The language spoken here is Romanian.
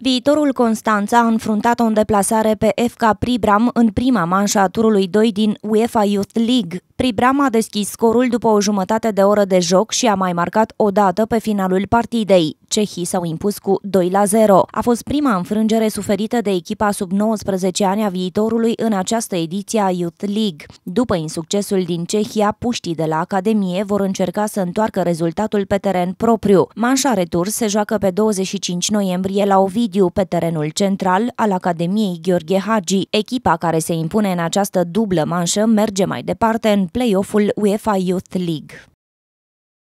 Viitorul Constanța a înfruntat o deplasare pe FK Pribram în prima manșă a turului 2 din UEFA Youth League. Pribram a deschis scorul după o jumătate de oră de joc și a mai marcat o dată pe finalul partidei. Cehii s-au impus cu 2 la 0. A fost prima înfrângere suferită de echipa sub 19 ani a viitorului în această ediție a Youth League. După insuccesul din Cehia, puștii de la Academie vor încerca să întoarcă rezultatul pe teren propriu. Manșa retur se joacă pe 25 noiembrie la Ovidiu, pe terenul central al Academiei Gheorghe Hagi. Echipa care se impune în această dublă manșă merge mai departe în play-off-ul UEFA Youth League.